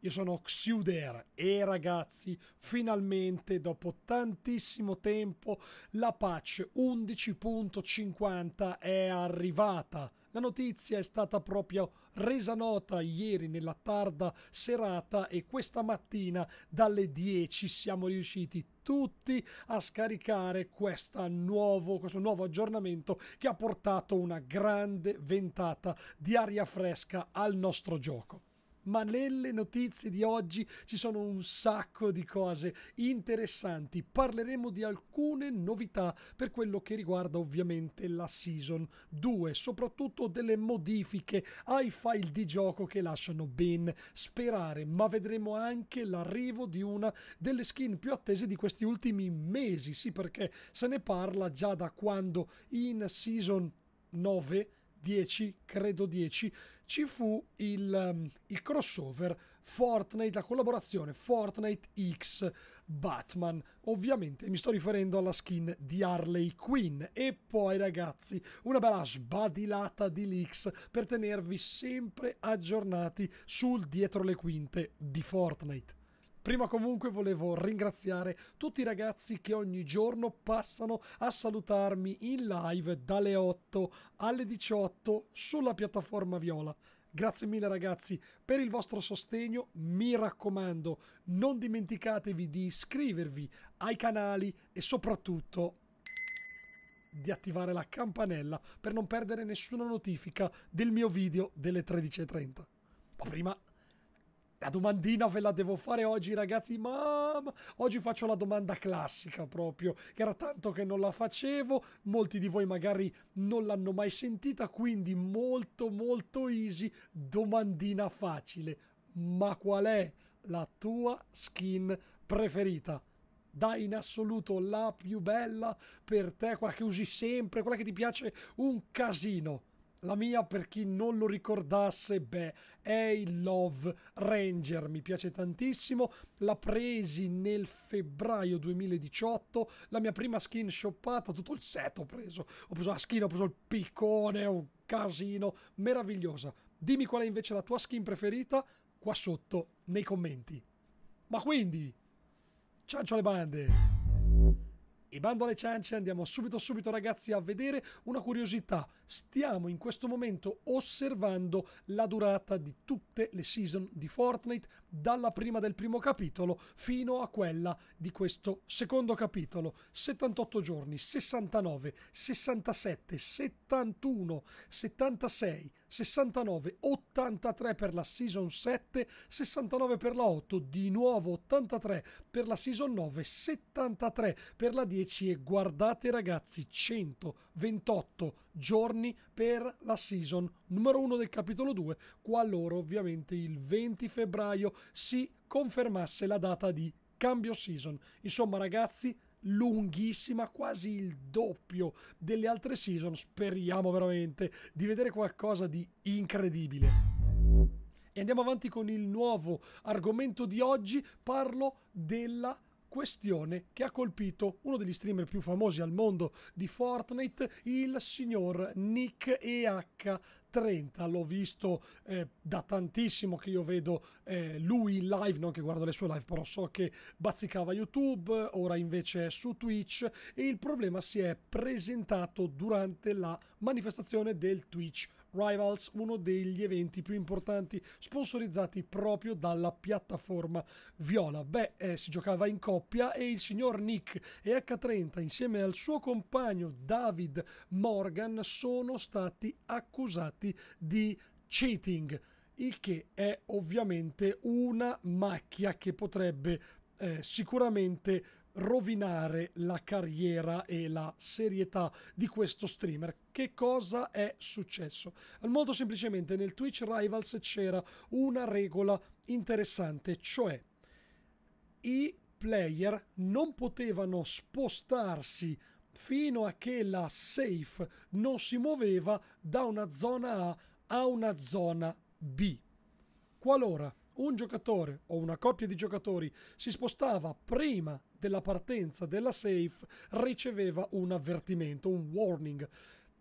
Io sono Xuder e ragazzi, finalmente dopo tantissimo tempo la patch 11.50 è arrivata. La notizia è stata proprio resa nota ieri nella tarda serata e questa mattina dalle 10 siamo riusciti tutti a scaricare nuovo, questo nuovo aggiornamento che ha portato una grande ventata di aria fresca al nostro gioco ma nelle notizie di oggi ci sono un sacco di cose interessanti. Parleremo di alcune novità per quello che riguarda ovviamente la Season 2, soprattutto delle modifiche ai file di gioco che lasciano ben sperare, ma vedremo anche l'arrivo di una delle skin più attese di questi ultimi mesi, sì perché se ne parla già da quando in Season 9 10, credo 10, ci fu il, um, il crossover Fortnite, la collaborazione Fortnite X Batman. Ovviamente mi sto riferendo alla skin di Harley Quinn. E poi ragazzi, una bella sbadilata di leaks per tenervi sempre aggiornati sul dietro le quinte di Fortnite. Prima comunque volevo ringraziare tutti i ragazzi che ogni giorno passano a salutarmi in live dalle 8 alle 18 sulla piattaforma Viola. Grazie mille ragazzi per il vostro sostegno, mi raccomando non dimenticatevi di iscrivervi ai canali e soprattutto di attivare la campanella per non perdere nessuna notifica del mio video delle 13.30. Ma prima la domandina ve la devo fare oggi, ragazzi. Mamma, oggi faccio la domanda classica proprio, che era tanto che non la facevo. Molti di voi magari non l'hanno mai sentita, quindi molto, molto easy. Domandina facile. Ma qual è la tua skin preferita? dai in assoluto la più bella per te, quella che usi sempre, quella che ti piace un casino. La mia, per chi non lo ricordasse, beh, è il Love Ranger, mi piace tantissimo. La presi nel febbraio 2018, la mia prima skin shoppata, tutto il set ho preso. Ho preso la skin, ho preso il piccone, un casino, meravigliosa. Dimmi qual è invece la tua skin preferita qua sotto nei commenti. Ma quindi, ciancio ciao le bande! Quindi bando alle ciance, andiamo subito subito ragazzi a vedere una curiosità. Stiamo in questo momento osservando la durata di tutte le season di Fortnite, dalla prima del primo capitolo fino a quella di questo secondo capitolo. 78 giorni, 69, 67, 71, 76, 69, 83 per la Season 7, 69 per la 8, di nuovo 83 per la Season 9, 73 per la 10 e guardate ragazzi, 128 giorni per la Season numero 1 del capitolo 2, qualora ovviamente il 20 febbraio si confermasse la data di cambio season. Insomma ragazzi, lunghissima, quasi il doppio delle altre season. Speriamo veramente di vedere qualcosa di incredibile. E andiamo avanti con il nuovo argomento di oggi, parlo della questione che ha colpito uno degli streamer più famosi al mondo di Fortnite, il signor Nick EH 30 l'ho visto eh, da tantissimo che io vedo eh, lui in live, non che guardo le sue live, però so che bazzicava YouTube, ora invece è su Twitch e il problema si è presentato durante la manifestazione del Twitch Rivals, uno degli eventi più importanti sponsorizzati proprio dalla piattaforma Viola. Beh, eh, si giocava in coppia e il signor Nick e H30 insieme al suo compagno David Morgan sono stati accusati reati di cheating, il che è ovviamente una macchia che potrebbe eh, sicuramente rovinare la carriera e la serietà di questo streamer. Che cosa è successo? Molto semplicemente nel Twitch Rivals c'era una regola interessante, cioè i player non potevano spostarsi fino a che la safe non si muoveva da una zona A a una zona B. Qualora un giocatore o una coppia di giocatori si spostava prima della partenza della safe, riceveva un avvertimento, un warning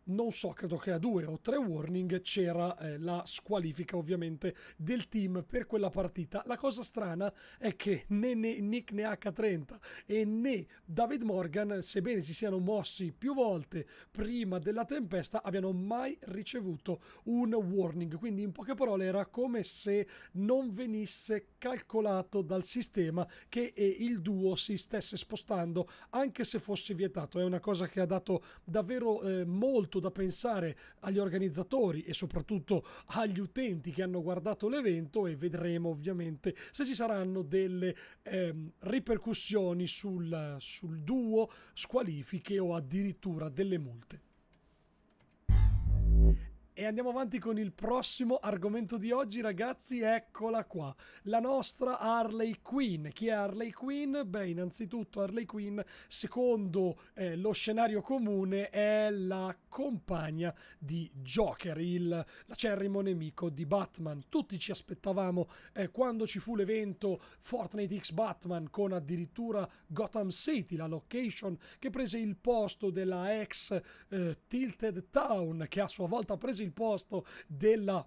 non so, credo che a due o tre warning c'era eh, la squalifica ovviamente del team per quella partita. La cosa strana è che né, né Nick né H30 e né David Morgan, sebbene si siano mossi più volte prima della tempesta, abbiano mai ricevuto un warning. Quindi in poche parole era come se non venisse calcolato dal sistema che eh, il duo si stesse spostando anche se fosse vietato. È una cosa che ha dato davvero eh, molto fatto da pensare agli organizzatori e soprattutto agli utenti che hanno guardato l'evento e vedremo ovviamente se ci saranno delle ehm, ripercussioni sul, sul duo, squalifiche o addirittura delle multe. E andiamo avanti con il prossimo argomento di oggi, ragazzi. Eccola qua, la nostra Harley Quinn. Chi è Harley Quinn? Beh, innanzitutto Harley Quinn, secondo eh, lo scenario comune, è la compagna di Joker, il l'acerrimo nemico di Batman. Tutti ci aspettavamo eh, quando ci fu l'evento Fortnite X Batman con addirittura Gotham City, la location che prese il posto della ex eh, Tilted Town, che a sua volta prese il posto della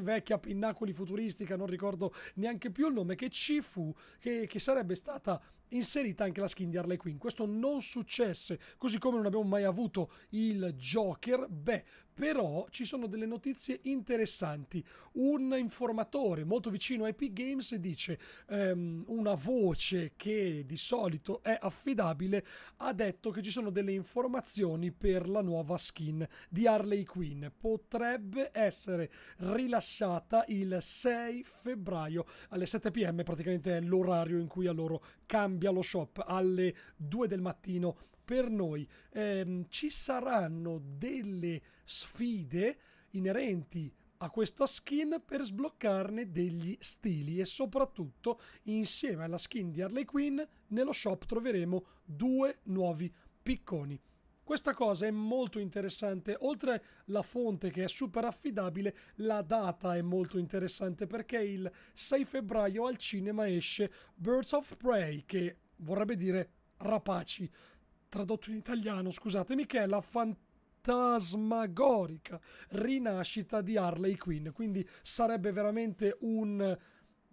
vecchia pinnacoli futuristica, non ricordo neanche più il nome, che ci fu, che, che, sarebbe stata inserita anche la skin di Harley Quinn. Questo non successe, così come non abbiamo mai avuto il Joker. Beh, però ci sono delle notizie interessanti. Un informatore molto vicino a Epic Games dice ehm, una voce che di solito è affidabile ha detto che ci sono delle informazioni per la nuova skin di Harley Quinn. Potrebbe essere rilasciata il 6 febbraio alle 7 pm, praticamente è l'orario in cui a loro cambia lo shop alle 2 del mattino per noi. Eh, ci saranno delle sfide inerenti a questa skin per sbloccarne degli stili e soprattutto insieme alla skin di Harley Quinn nello shop troveremo due nuovi picconi. Questa cosa è molto interessante, oltre alla fonte che è super affidabile, la data è molto interessante perché il 6 febbraio al cinema esce Birds of Prey che vorrebbe dire rapaci tradotto in italiano, scusatemi, che è la fantasmagorica rinascita di Harley Quinn. Quindi sarebbe veramente un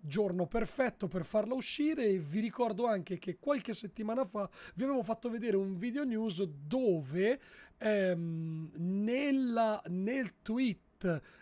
giorno perfetto per farla uscire e vi ricordo anche che qualche settimana fa vi avevo fatto vedere un video news dove ehm, nella, nel tweet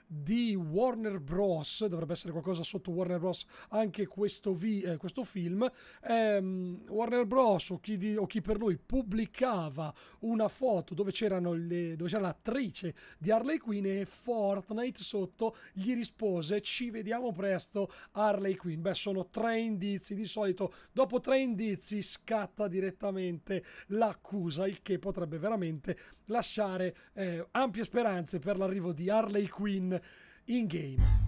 di Warner Bros. Dovrebbe essere qualcosa sotto Warner Bros. anche questo, vi, eh, questo film. Ehm, Warner Bros. O chi, di, o chi, per lui pubblicava una foto dove, le, dove c'era l'attrice di Harley Quinn e Fortnite sotto gli rispose ci vediamo presto Harley Quinn. Beh, sono tre indizi. Di solito dopo tre indizi scatta direttamente l'accusa, il che potrebbe veramente lasciare eh, ampie speranze per l'arrivo di Harley Queen in game.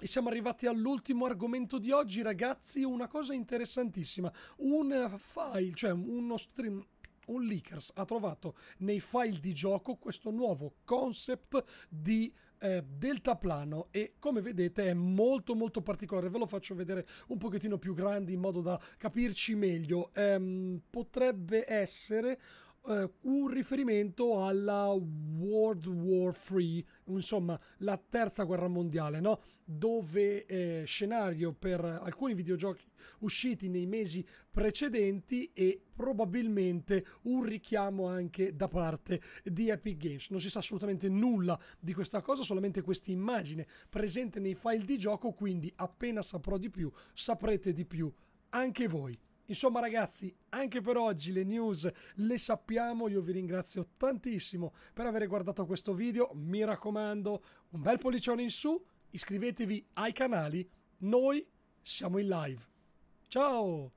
E siamo arrivati all'ultimo argomento di oggi, ragazzi. Una cosa interessantissima. Un eh, file, cioè uno stream. Un leakers ha trovato nei file di gioco questo nuovo concept di eh, delta plano e come vedete è molto molto particolare ve lo faccio vedere un pochettino più grande in modo da capirci meglio ehm, potrebbe essere eh, un riferimento alla World War III, insomma la terza guerra mondiale, no? dove eh, scenario per alcuni videogiochi usciti nei mesi precedenti e probabilmente un richiamo anche da parte di Epic Games. Non si sa assolutamente nulla di questa cosa, solamente questa immagine presente nei file di gioco, quindi appena saprò di più saprete di più anche voi. Insomma ragazzi, anche per oggi le news le sappiamo, io vi ringrazio tantissimo per aver guardato questo video, mi raccomando un bel pollicione in su, iscrivetevi ai canali, noi siamo in live. Ciao!